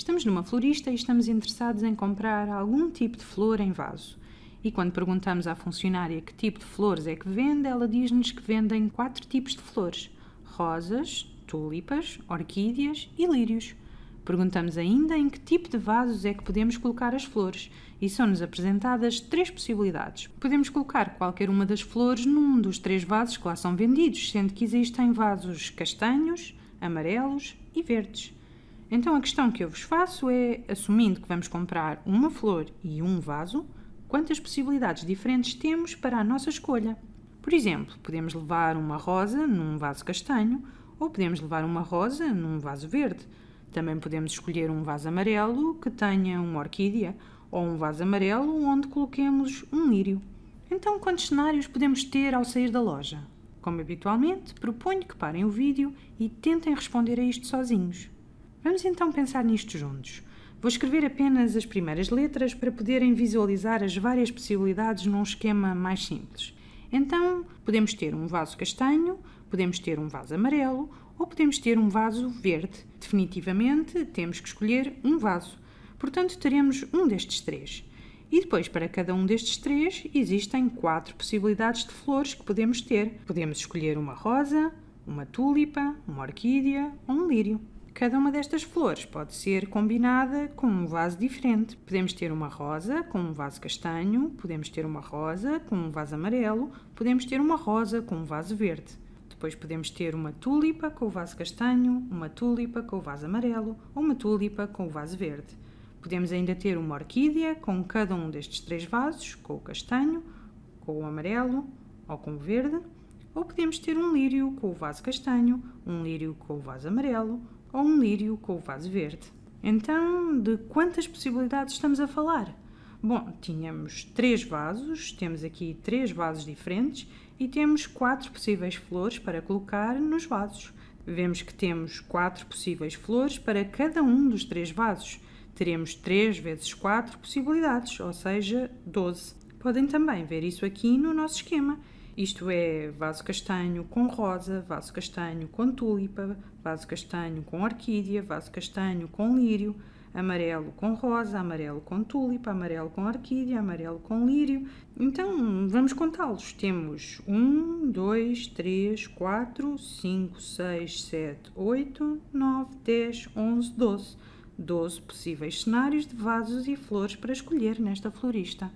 Estamos numa florista e estamos interessados em comprar algum tipo de flor em vaso. E quando perguntamos à funcionária que tipo de flores é que vende, ela diz-nos que vendem quatro tipos de flores: rosas, tulipas, orquídeas e lírios. Perguntamos ainda em que tipo de vasos é que podemos colocar as flores e são-nos apresentadas três possibilidades. Podemos colocar qualquer uma das flores num dos três vasos que lá são vendidos, sendo que existem vasos castanhos, amarelos e verdes. Então a questão que eu vos faço é, assumindo que vamos comprar uma flor e um vaso, quantas possibilidades diferentes temos para a nossa escolha? Por exemplo, podemos levar uma rosa num vaso castanho ou podemos levar uma rosa num vaso verde. Também podemos escolher um vaso amarelo que tenha uma orquídea ou um vaso amarelo onde coloquemos um lírio. Então, quantos cenários podemos ter ao sair da loja? Como habitualmente, proponho que parem o vídeo e tentem responder a isto sozinhos. Vamos então pensar nisto juntos. Vou escrever apenas as primeiras letras para poderem visualizar as várias possibilidades num esquema mais simples. Então, podemos ter um vaso castanho, podemos ter um vaso amarelo ou podemos ter um vaso verde. Definitivamente, temos que escolher um vaso. Portanto, teremos um destes três. E depois, para cada um destes três, existem quatro possibilidades de flores que podemos ter. Podemos escolher uma rosa, uma túlipa, uma orquídea ou um lírio. Cada uma destas flores pode ser combinada com um vaso diferente. Podemos ter uma rosa com um vaso castanho, podemos ter uma rosa com um vaso amarelo, podemos ter uma rosa com um vaso verde. Depois podemos ter uma tulipa com o vaso castanho, uma tulipa com o vaso amarelo ou uma tulipa com o vaso verde. Podemos ainda ter uma orquídea com cada um destes três vasos, com o castanho, com o amarelo ou com o verde. Ou podemos ter um lírio com o vaso castanho, um lírio com o vaso amarelo ou um lírio com o vaso verde. Então, de quantas possibilidades estamos a falar? Bom, tínhamos três vasos, temos aqui três vasos diferentes e temos quatro possíveis flores para colocar nos vasos. Vemos que temos quatro possíveis flores para cada um dos três vasos. Teremos 3 vezes 4 possibilidades, ou seja, 12. Podem também ver isso aqui no nosso esquema. Isto é vaso castanho com rosa, vaso castanho com tulipa, vaso castanho com orquídea, vaso castanho com lírio, amarelo com rosa, amarelo com tulipa, amarelo com orquídea, amarelo com lírio. Então vamos contá-los. Temos 1, 2, 3, 4, 5, 6, 7, 8, 9, 10, 11, 12. 12 possíveis cenários de vasos e flores para escolher nesta florista.